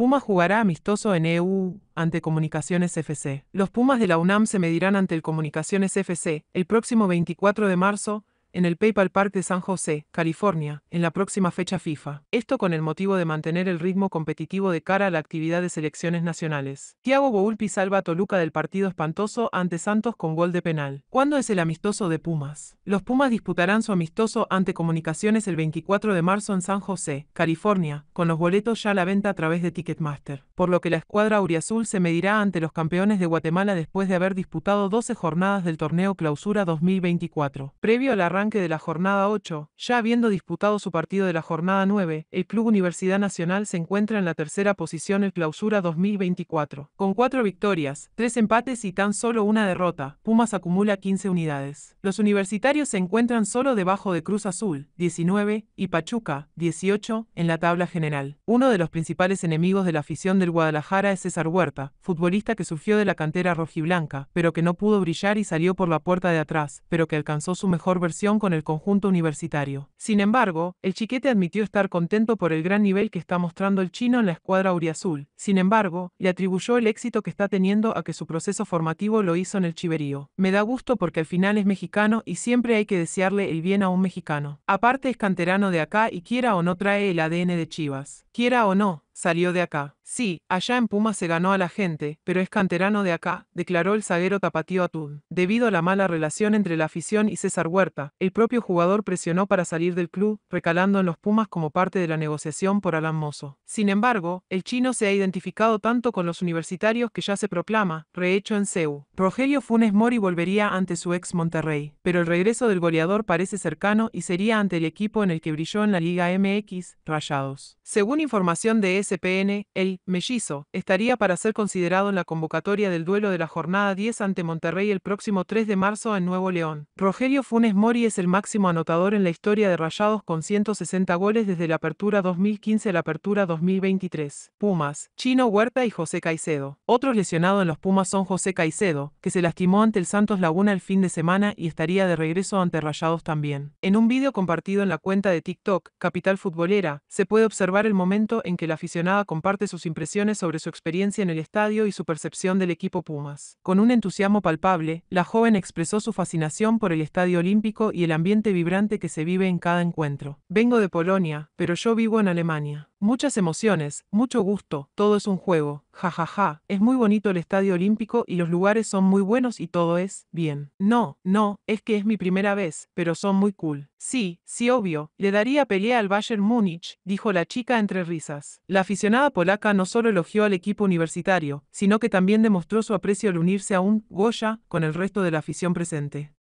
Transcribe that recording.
Pumas jugará amistoso en EU ante Comunicaciones FC. Los Pumas de la UNAM se medirán ante el Comunicaciones FC el próximo 24 de marzo en el PayPal Park de San José, California, en la próxima fecha FIFA. Esto con el motivo de mantener el ritmo competitivo de cara a la actividad de selecciones nacionales. Thiago Boulpi salva a Toluca del partido espantoso ante Santos con gol de penal. ¿Cuándo es el amistoso de Pumas? Los Pumas disputarán su amistoso ante Comunicaciones el 24 de marzo en San José, California, con los boletos ya a la venta a través de Ticketmaster. Por lo que la escuadra auriazul se medirá ante los campeones de Guatemala después de haber disputado 12 jornadas del torneo Clausura 2024. Previo a la de la jornada 8, ya habiendo disputado su partido de la jornada 9, el Club Universidad Nacional se encuentra en la tercera posición en clausura 2024. Con cuatro victorias, tres empates y tan solo una derrota, Pumas acumula 15 unidades. Los universitarios se encuentran solo debajo de Cruz Azul, 19, y Pachuca, 18, en la tabla general. Uno de los principales enemigos de la afición del Guadalajara es César Huerta, futbolista que surgió de la cantera rojiblanca, pero que no pudo brillar y salió por la puerta de atrás, pero que alcanzó su mejor versión con el conjunto universitario. Sin embargo, el chiquete admitió estar contento por el gran nivel que está mostrando el chino en la escuadra Uriazul. Sin embargo, le atribuyó el éxito que está teniendo a que su proceso formativo lo hizo en el Chiverío. Me da gusto porque al final es mexicano y siempre hay que desearle el bien a un mexicano. Aparte es canterano de acá y quiera o no trae el ADN de Chivas. Quiera o no, salió de acá. Sí, allá en Pumas se ganó a la gente, pero es canterano de acá, declaró el zaguero tapatío Atún. Debido a la mala relación entre la afición y César Huerta, el propio jugador presionó para salir del club, recalando en los Pumas como parte de la negociación por Alan Mozo. Sin embargo, el chino se ha identificado tanto con los universitarios que ya se proclama, rehecho en CEU. Rogelio Funes Mori volvería ante su ex Monterrey, pero el regreso del goleador parece cercano y sería ante el equipo en el que brilló en la Liga MX, Rayados. Según información de S SPN, el mellizo, estaría para ser considerado en la convocatoria del duelo de la jornada 10 ante Monterrey el próximo 3 de marzo en Nuevo León. Rogelio Funes Mori es el máximo anotador en la historia de Rayados con 160 goles desde la apertura 2015 a la apertura 2023. Pumas, Chino Huerta y José Caicedo. Otros lesionados en los Pumas son José Caicedo, que se lastimó ante el Santos Laguna el fin de semana y estaría de regreso ante Rayados también. En un vídeo compartido en la cuenta de TikTok, Capital Futbolera, se puede observar el momento en que la afición comparte sus impresiones sobre su experiencia en el estadio y su percepción del equipo Pumas. Con un entusiasmo palpable, la joven expresó su fascinación por el estadio olímpico y el ambiente vibrante que se vive en cada encuentro. Vengo de Polonia, pero yo vivo en Alemania. Muchas emociones, mucho gusto, todo es un juego, jajaja, ja, ja. es muy bonito el estadio olímpico y los lugares son muy buenos y todo es, bien. No, no, es que es mi primera vez, pero son muy cool. Sí, sí obvio, le daría pelea al Bayern Múnich, dijo la chica entre risas. La aficionada polaca no solo elogió al equipo universitario, sino que también demostró su aprecio al unirse a un Goya con el resto de la afición presente.